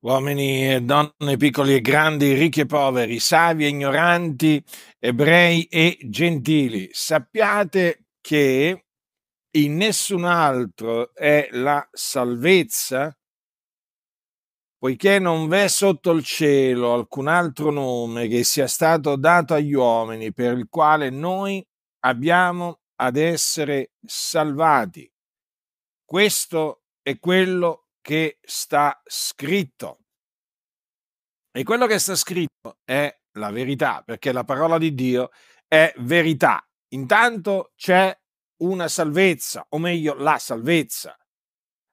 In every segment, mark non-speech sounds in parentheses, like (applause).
uomini e donne, piccoli e grandi, ricchi e poveri, savi e ignoranti, ebrei e gentili, sappiate che in nessun altro è la salvezza, poiché non v'è sotto il cielo alcun altro nome che sia stato dato agli uomini per il quale noi abbiamo ad essere salvati. Questo è quello che sta scritto. E quello che sta scritto è la verità, perché la parola di Dio è verità. Intanto c'è una salvezza, o meglio la salvezza.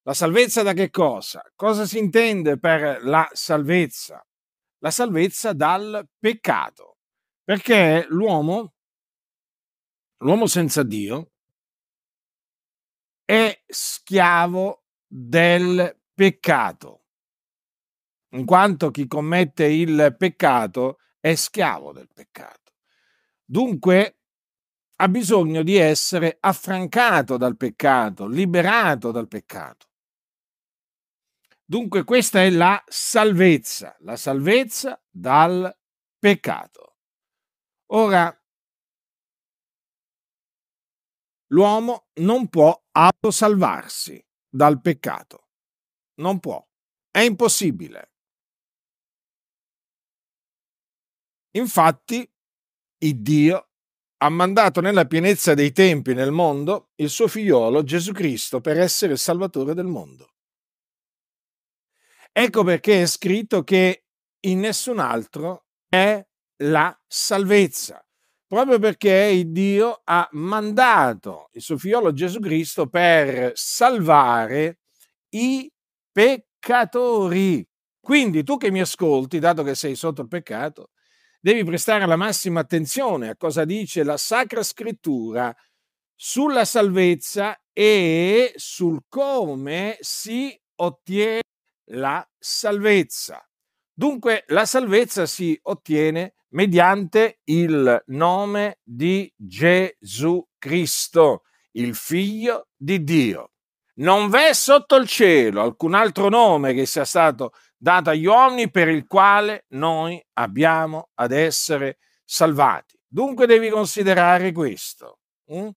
La salvezza da che cosa? Cosa si intende per la salvezza? La salvezza dal peccato, perché l'uomo, l'uomo senza Dio, è schiavo del peccato, in quanto chi commette il peccato è schiavo del peccato. Dunque ha bisogno di essere affrancato dal peccato, liberato dal peccato. Dunque questa è la salvezza, la salvezza dal peccato. Ora, l'uomo non può autosalvarsi dal peccato. Non può. È impossibile. Infatti, il Dio ha mandato nella pienezza dei tempi nel mondo il suo figliolo Gesù Cristo per essere il Salvatore del mondo. Ecco perché è scritto che in nessun altro è la salvezza, proprio perché il Dio ha mandato il suo figliolo Gesù Cristo per salvare i peccatori. Quindi tu che mi ascolti, dato che sei sotto il peccato, devi prestare la massima attenzione a cosa dice la Sacra Scrittura sulla salvezza e sul come si ottiene la salvezza. Dunque la salvezza si ottiene mediante il nome di Gesù Cristo, il figlio di Dio. Non v'è sotto il cielo alcun altro nome che sia stato dato agli uomini per il quale noi abbiamo ad essere salvati. Dunque devi considerare questo. Hm?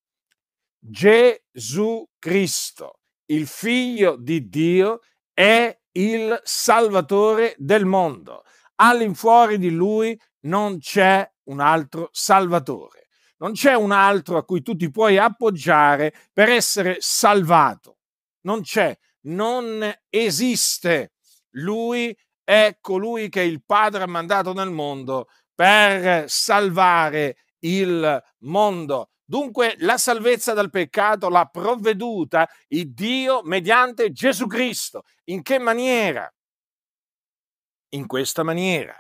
Gesù Cristo, il figlio di Dio, è il salvatore del mondo. All'infuori di lui non c'è un altro salvatore. Non c'è un altro a cui tu ti puoi appoggiare per essere salvato non c'è, non esiste. Lui è colui che il Padre ha mandato nel mondo per salvare il mondo. Dunque la salvezza dal peccato l'ha provveduta il Dio mediante Gesù Cristo. In che maniera? In questa maniera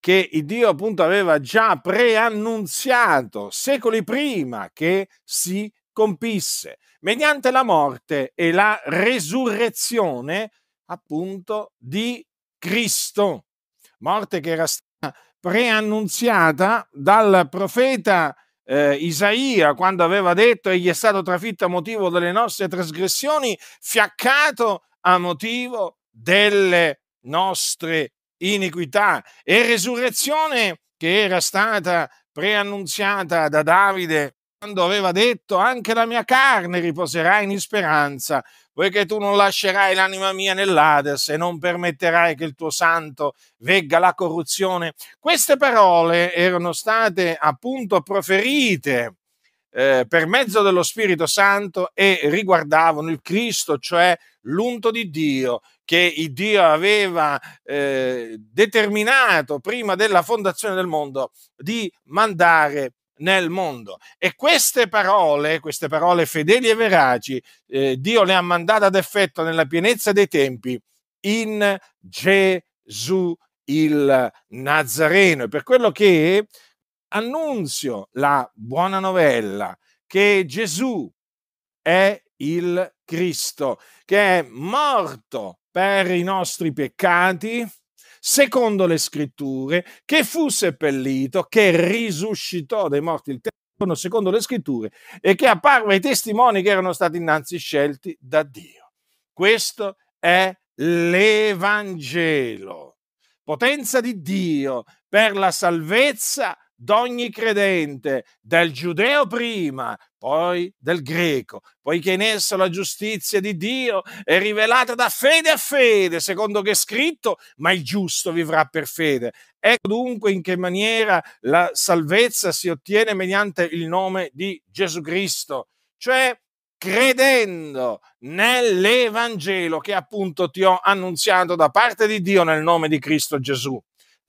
che il Dio appunto aveva già preannunziato secoli prima che si compisse mediante la morte e la resurrezione appunto di Cristo, morte che era stata preannunziata dal profeta eh, Isaia quando aveva detto egli è stato trafitto a motivo delle nostre trasgressioni, fiaccato a motivo delle nostre iniquità e resurrezione che era stata preannunziata da Davide quando aveva detto anche la mia carne riposerà in speranza, poiché tu non lascerai l'anima mia nell'Ades e non permetterai che il tuo santo vegga la corruzione. Queste parole erano state appunto proferite eh, per mezzo dello Spirito Santo e riguardavano il Cristo, cioè l'unto di Dio che Dio aveva eh, determinato prima della fondazione del mondo di mandare nel mondo. E queste parole, queste parole fedeli e veraci, eh, Dio le ha mandate ad effetto nella pienezza dei tempi in Gesù il Nazareno. E per quello che annunzio la buona novella che Gesù è il Cristo, che è morto per i nostri peccati, secondo le scritture, che fu seppellito, che risuscitò dai morti il terzo secondo le scritture e che apparve ai testimoni che erano stati innanzi scelti da Dio. Questo è l'Evangelo, potenza di Dio per la salvezza d'ogni credente, del giudeo prima, poi del greco, poiché in esso la giustizia di Dio è rivelata da fede a fede, secondo che è scritto, ma il giusto vivrà per fede. Ecco dunque in che maniera la salvezza si ottiene mediante il nome di Gesù Cristo, cioè credendo nell'Evangelo che appunto ti ho annunziato da parte di Dio nel nome di Cristo Gesù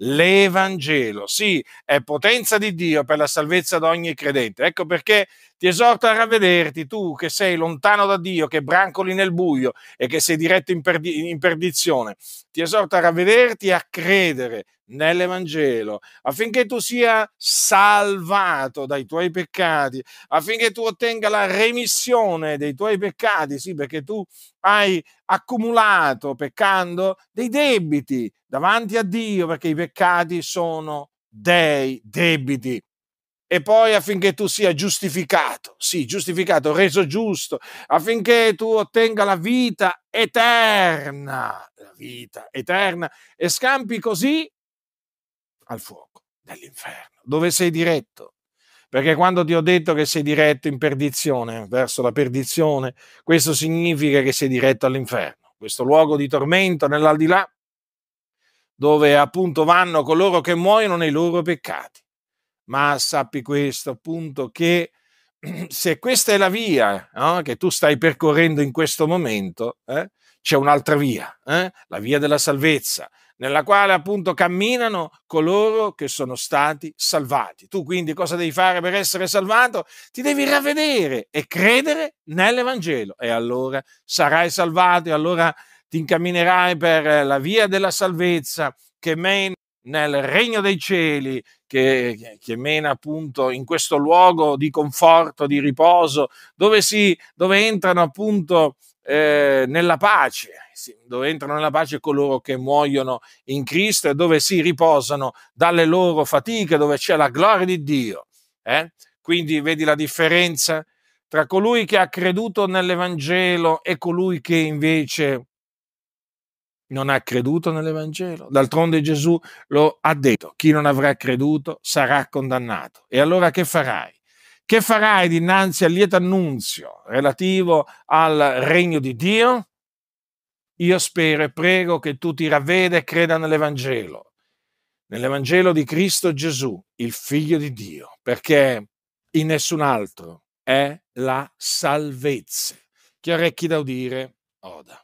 l'Evangelo. Sì, è potenza di Dio per la salvezza di ogni credente. Ecco perché ti esorto a ravvederti, tu che sei lontano da Dio, che brancoli nel buio e che sei diretto in, perdi- in perdizione. Ti esorto a ravvederti e a credere nell'Evangelo, affinché tu sia salvato dai tuoi peccati, affinché tu ottenga la remissione dei tuoi peccati, sì, perché tu hai accumulato peccando dei debiti davanti a Dio, perché i peccati sono dei debiti. E poi affinché tu sia giustificato, sì, giustificato, reso giusto, affinché tu ottenga la vita eterna, la vita eterna, e scampi così al fuoco dell'inferno, dove sei diretto. Perché quando ti ho detto che sei diretto in perdizione, verso la perdizione, questo significa che sei diretto all'inferno, questo luogo di tormento nell'aldilà, dove appunto vanno coloro che muoiono nei loro peccati. Ma sappi questo appunto che (clears throat) se questa è la via no, che tu stai percorrendo in questo momento, eh, c'è un'altra via, eh? la via della salvezza, nella quale appunto camminano coloro che sono stati salvati. Tu quindi cosa devi fare per essere salvato? Ti devi ravvedere e credere nell'Evangelo e allora sarai salvato e allora ti incamminerai per la via della salvezza che mena nel regno dei cieli, che, che, mena appunto in questo luogo di conforto, di riposo, dove, si, dove entrano appunto eh, nella pace, dove entrano nella pace coloro che muoiono in Cristo e dove si riposano dalle loro fatiche, dove c'è la gloria di Dio. Eh? Quindi vedi la differenza tra colui che ha creduto nell'Evangelo e colui che invece non ha creduto nell'Evangelo. D'altronde Gesù lo ha detto, chi non avrà creduto sarà condannato. E allora che farai? Che farai dinanzi al lieto annunzio relativo al regno di Dio? Io spero e prego che tu ti ravveda e creda nell'Evangelo, nell'Evangelo di Cristo Gesù, il Figlio di Dio, perché in nessun altro è la salvezza. Chi ha orecchi da udire, oda.